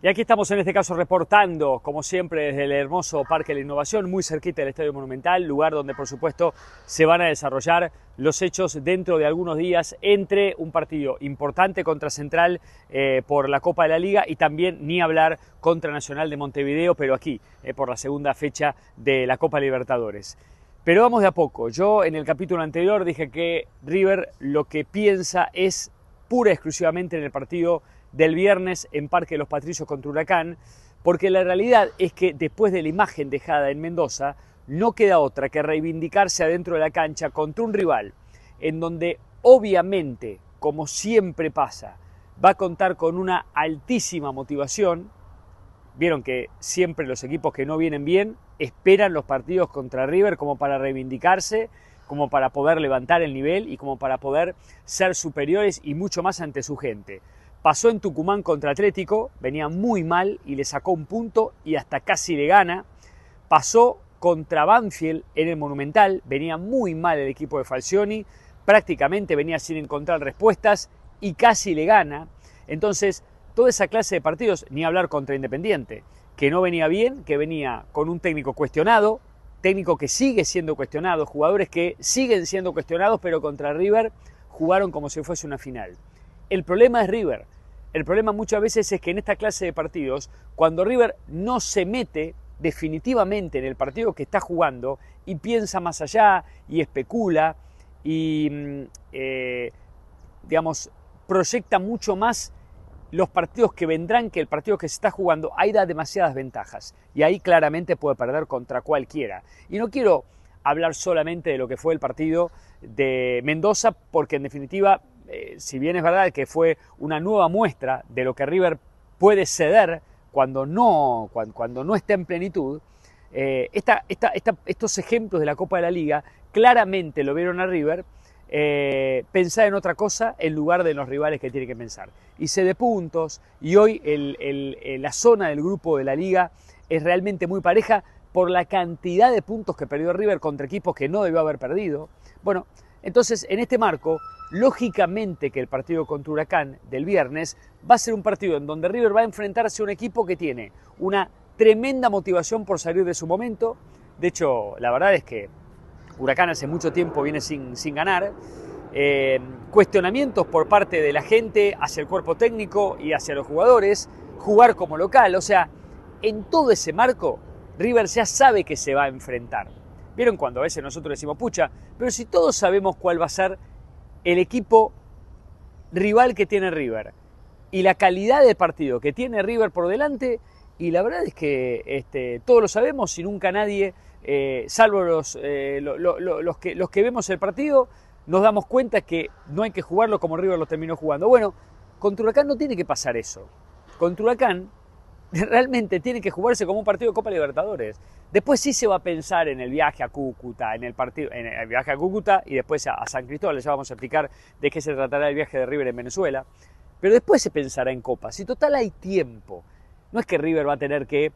Y aquí estamos en este caso reportando, como siempre, desde el hermoso Parque de la Innovación, muy cerquita del Estadio Monumental, lugar donde por supuesto se van a desarrollar los hechos dentro de algunos días entre un partido importante contra Central eh, por la Copa de la Liga y también ni hablar contra Nacional de Montevideo, pero aquí, eh, por la segunda fecha de la Copa Libertadores. Pero vamos de a poco. Yo en el capítulo anterior dije que River lo que piensa es pura exclusivamente en el partido del viernes en Parque de los Patricios contra Huracán, porque la realidad es que después de la imagen dejada en Mendoza, no queda otra que reivindicarse adentro de la cancha contra un rival en donde obviamente, como siempre pasa, va a contar con una altísima motivación. Vieron que siempre los equipos que no vienen bien esperan los partidos contra River como para reivindicarse, como para poder levantar el nivel y como para poder ser superiores y mucho más ante su gente. Pasó en Tucumán contra Atlético, venía muy mal y le sacó un punto y hasta casi le gana. Pasó contra Banfield en el Monumental, venía muy mal el equipo de Falcioni, prácticamente venía sin encontrar respuestas y casi le gana. Entonces, toda esa clase de partidos, ni hablar contra Independiente, que no venía bien, que venía con un técnico cuestionado, técnico que sigue siendo cuestionado, jugadores que siguen siendo cuestionados, pero contra River jugaron como si fuese una final. El problema es River. El problema muchas veces es que en esta clase de partidos, cuando River no se mete definitivamente en el partido que está jugando y piensa más allá y especula y, mm, eh, digamos, proyecta mucho más los partidos que vendrán que el partido que se está jugando, ahí da demasiadas ventajas y ahí claramente puede perder contra cualquiera. Y no quiero hablar solamente de lo que fue el partido de Mendoza, porque en definitiva eh, si bien es verdad que fue una nueva muestra de lo que River puede ceder cuando no, cuando, no está en plenitud, eh, estos ejemplos de la Copa de la Liga claramente lo vieron a River eh, pensar en otra cosa en lugar de los rivales que tiene que pensar. y de puntos y hoy la zona del grupo de la Liga es realmente muy pareja por la cantidad de puntos que perdió River contra equipos que no debió haber perdido. Bueno, entonces en este marco Lógicamente que el partido contra Huracán del viernes va a ser un partido en donde River va a enfrentarse a un equipo que tiene una tremenda motivación por salir de su momento. De hecho, la verdad es que Huracán hace mucho tiempo viene sin, sin ganar. Eh, cuestionamientos por parte de la gente hacia el cuerpo técnico y hacia los jugadores, jugar como local, o sea, en todo ese marco, River ya sabe que se va a enfrentar. Vieron cuando a veces nosotros decimos pucha, pero si todos sabemos cuál va a ser el equipo rival que tiene River y la calidad de partido que tiene River por delante. Y la verdad es que este, todos lo sabemos y nunca nadie, eh, salvo los, eh, los, que, los que vemos el partido, nos damos cuenta que no hay que jugarlo como River lo terminó jugando. Bueno, con Huracán no tiene que pasar eso. con Huracán realmente tiene que jugarse como un partido de Copa Libertadores. Después sí se va a pensar en el viaje a Cúcuta, en el, partido, en el viaje a Cúcuta y después a, San Cristóbal, ya vamos a explicar de qué se tratará el viaje de River en Venezuela. Pero después se pensará en Copa, si total hay tiempo. No es que River va a tener que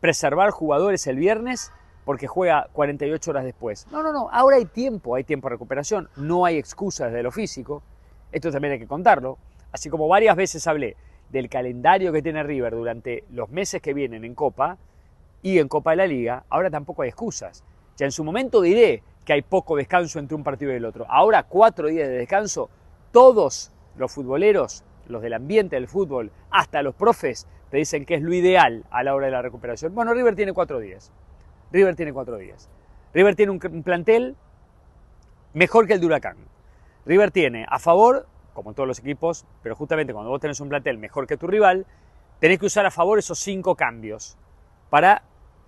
preservar jugadores el viernes porque juega 48 horas después. No, no, no, ahora hay tiempo, hay tiempo de recuperación, no hay excusas de lo físico. Esto también hay que contarlo. Así como varias veces hablé del calendario que tiene River durante los meses que vienen en Copa y en Copa de la Liga, ahora tampoco hay excusas. Ya en su momento diré que hay poco descanso entre un partido y el otro. Ahora cuatro días de descanso, todos los futboleros, los del ambiente del fútbol, hasta los profes, te dicen que es lo ideal a la hora de la recuperación. Bueno, River tiene cuatro días. River tiene cuatro días. River tiene un plantel mejor que el de Huracán. River tiene a favor como todos los equipos, pero justamente cuando vos tenés un plantel mejor que tu rival, tenés que usar a favor esos cinco cambios para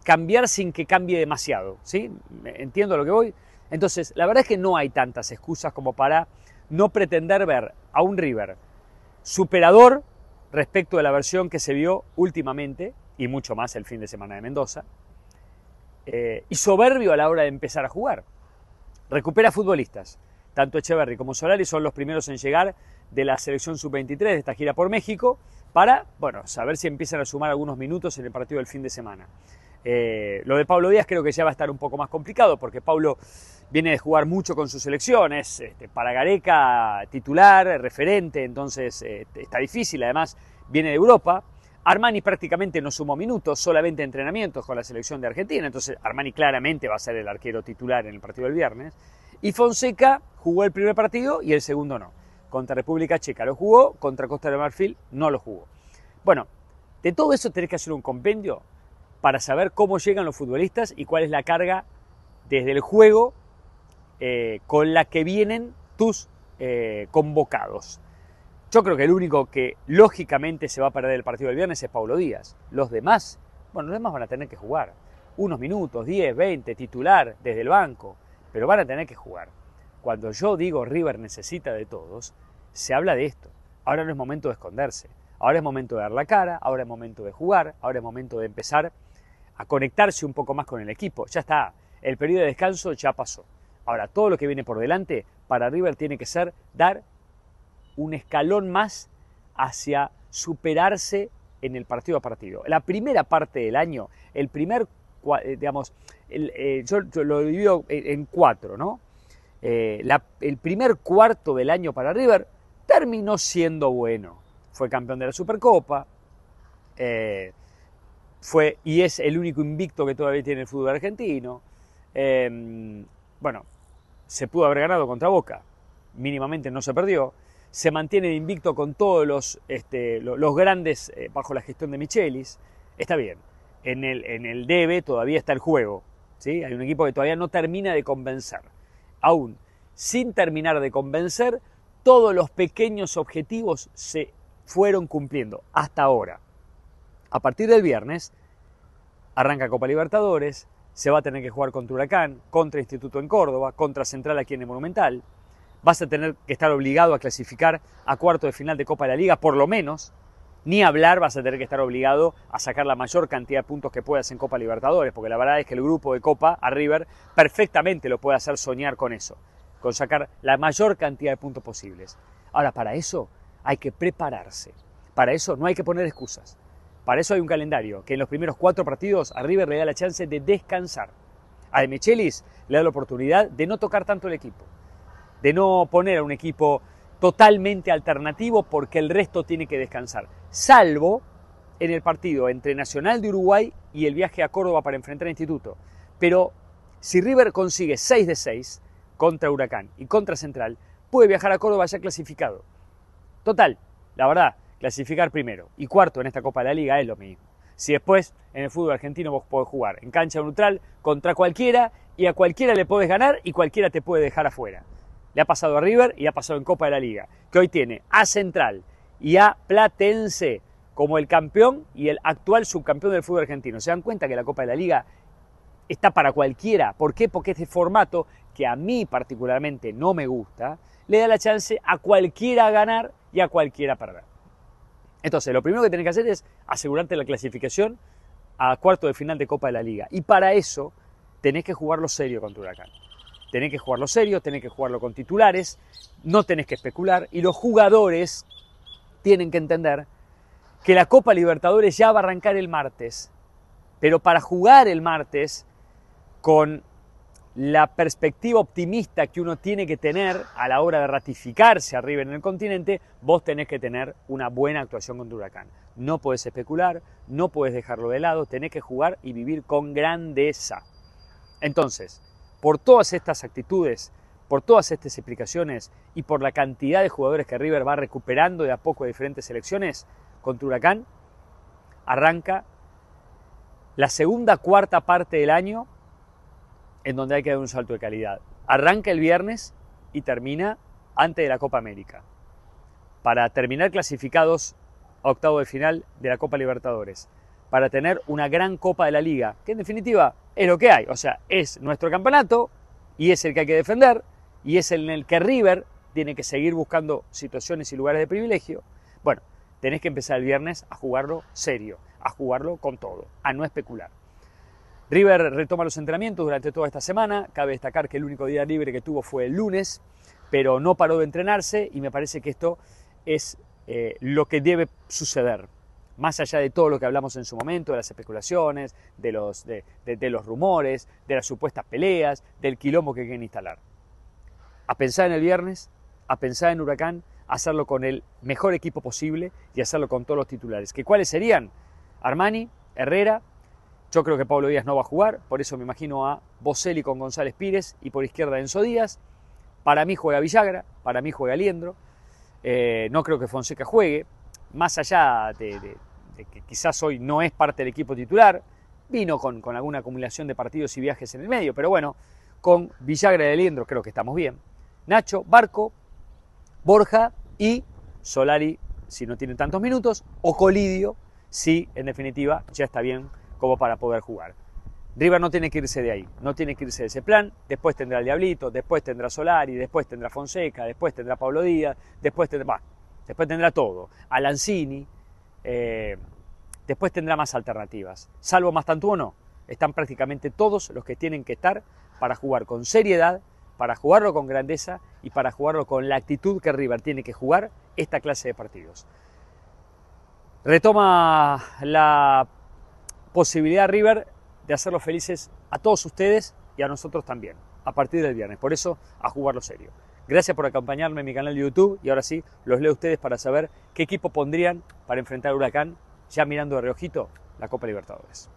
cambiar sin que cambie demasiado. ¿sí? Entiendo lo que voy. Entonces, la verdad es que no hay tantas excusas como para no pretender ver a un River superador respecto de la versión que se vio últimamente, y mucho más el fin de semana de Mendoza, eh, y soberbio a la hora de empezar a jugar. Recupera futbolistas, tanto Echeverry como Solari son los primeros en llegar de la selección sub-23 de esta gira por México para, bueno, saber si empiezan a sumar algunos minutos en el partido del fin de semana. Eh, lo de Pablo Díaz creo que ya va a estar un poco más complicado porque Pablo viene de jugar mucho con sus selecciones, este, para Gareca titular, referente, entonces este, está difícil, además viene de Europa. Armani prácticamente no sumó minutos, solamente entrenamientos con la selección de Argentina, entonces Armani claramente va a ser el arquero titular en el partido del viernes. Y Fonseca jugó el primer partido y el segundo no. Contra República Checa lo jugó, contra Costa de Marfil no lo jugó. Bueno, de todo eso tenés que hacer un compendio para saber cómo llegan los futbolistas y cuál es la carga desde el juego eh, con la que vienen tus eh, convocados. Yo creo que el único que lógicamente se va a perder el partido del viernes es Paulo Díaz. Los demás, bueno, los demás van a tener que jugar. Unos minutos, 10, 20, titular, desde el banco pero van a tener que jugar. Cuando yo digo River necesita de todos, se habla de esto. Ahora no es momento de esconderse, ahora es momento de dar la cara, ahora es momento de jugar, ahora es momento de empezar a conectarse un poco más con el equipo. Ya está, el periodo de descanso ya pasó. Ahora, todo lo que viene por delante para River tiene que ser dar un escalón más hacia superarse en el partido a partido. La primera parte del año, el primer eh, digamos, eh, yo, lo divido en cuatro, ¿no? Eh, el primer cuarto del año para River terminó siendo bueno. Fue campeón de la Supercopa, fue y es el único invicto que todavía tiene el fútbol argentino. Em, bueno, se pudo haber ganado contra Boca, mínimamente no se perdió. Se mantiene invicto con todos los este, grandes bajo la gestión de Michelis. Está bien, en el, en debe todavía está el juego. ¿sí? Hay un equipo que todavía no termina de convencer. Aún sin terminar de convencer, todos los pequeños objetivos se fueron cumpliendo hasta ahora. A partir del viernes arranca Copa Libertadores, se va a tener que jugar contra Huracán, contra Instituto en Córdoba, contra Central aquí en el Monumental. Vas a tener que estar obligado a clasificar a cuarto de final de Copa de la Liga, por lo menos, ni hablar, vas a tener que estar obligado a sacar la mayor cantidad de puntos que puedas en Copa Libertadores, porque la verdad es que el grupo de Copa, a River, perfectamente lo puede hacer soñar con eso, con sacar la mayor cantidad de puntos posibles. Ahora, para eso hay que prepararse, para eso no hay que poner excusas, para eso hay un calendario que en los primeros cuatro partidos a River le da la chance de descansar. A De Michelis le da la oportunidad de no tocar tanto el equipo, de no poner a un equipo totalmente alternativo porque el resto tiene que descansar salvo en el partido entre Nacional de Uruguay y el viaje a Córdoba para enfrentar a Instituto. Pero si River consigue 6 de 6 contra Huracán y contra Central, puede viajar a Córdoba ya clasificado. Total, la verdad, clasificar primero y cuarto en esta Copa de la Liga es lo mismo. Si después en el fútbol argentino vos podés jugar en cancha neutral contra cualquiera y a cualquiera le podés ganar y cualquiera te puede dejar afuera. Le ha pasado a River y ha pasado en Copa de la Liga, que hoy tiene a Central, y a Platense como el campeón y el actual subcampeón del fútbol argentino. Se dan cuenta que la Copa de la Liga está para cualquiera. ¿Por qué? Porque este formato, que a mí particularmente no me gusta, le da la chance a cualquiera a ganar y a cualquiera a perder. Entonces, lo primero que tenés que hacer es asegurarte la clasificación a cuarto de final de Copa de la Liga. Y para eso tenés que jugarlo serio contra Huracán. Tenés que jugarlo serio, tenés que jugarlo con titulares, no tenés que especular. Y los jugadores tienen que entender que la Copa Libertadores ya va a arrancar el martes, pero para jugar el martes con la perspectiva optimista que uno tiene que tener a la hora de ratificarse arriba en el continente, vos tenés que tener una buena actuación contra Huracán. No podés especular, no podés dejarlo de lado, tenés que jugar y vivir con grandeza. Entonces, por todas estas actitudes por todas estas explicaciones y por la cantidad de jugadores que River va recuperando de a poco de diferentes selecciones contra Huracán, arranca la segunda cuarta parte del año en donde hay que dar un salto de calidad. Arranca el viernes y termina antes de la Copa América, para terminar clasificados a octavo de final de la Copa Libertadores, para tener una gran Copa de la Liga, que en definitiva es lo que hay, o sea, es nuestro campeonato y es el que hay que defender, y es en el que River tiene que seguir buscando situaciones y lugares de privilegio, bueno, tenés que empezar el viernes a jugarlo serio, a jugarlo con todo, a no especular. River retoma los entrenamientos durante toda esta semana, cabe destacar que el único día libre que tuvo fue el lunes, pero no paró de entrenarse y me parece que esto es eh, lo que debe suceder más allá de todo lo que hablamos en su momento, de las especulaciones, de los, de los rumores, de las supuestas peleas, del quilombo que quieren instalar a pensar en el viernes, a pensar en Huracán, a hacerlo con el mejor equipo posible y hacerlo con todos los titulares. ¿Que ¿Cuáles serían? Armani, Herrera, yo creo que Pablo Díaz no va a jugar, por eso me imagino a Boselli con González Pires y por izquierda Enzo Díaz. Para mí juega Villagra, para mí juega Aliendro, eh, no creo que Fonseca juegue, más allá de, que quizás hoy no es parte del equipo titular, vino con, alguna acumulación de partidos y viajes en el medio, pero bueno, con Villagra y Liendro creo que estamos bien. Nacho Barco, Borja y Solari si no tiene tantos minutos, o Colidio si en definitiva ya está bien como para poder jugar. River no tiene que irse de ahí, no tiene que irse de ese plan, después tendrá el Diablito, después tendrá Solari, después tendrá Fonseca, después tendrá Pablo Díaz, después tendrá, después tendrá todo, Alancini, eh, después tendrá más alternativas, salvo más tanto o no, están prácticamente todos los que tienen que estar para jugar con seriedad para jugarlo con grandeza y para jugarlo con la actitud que River tiene que jugar esta clase de partidos. Retoma la posibilidad River de hacerlos felices a todos ustedes y a nosotros también, a partir del viernes. Por eso, a jugarlo serio. Gracias por acompañarme en mi canal de YouTube y ahora sí, los leo a ustedes para saber qué equipo pondrían para enfrentar a Huracán, ya mirando de reojito la Copa Libertadores.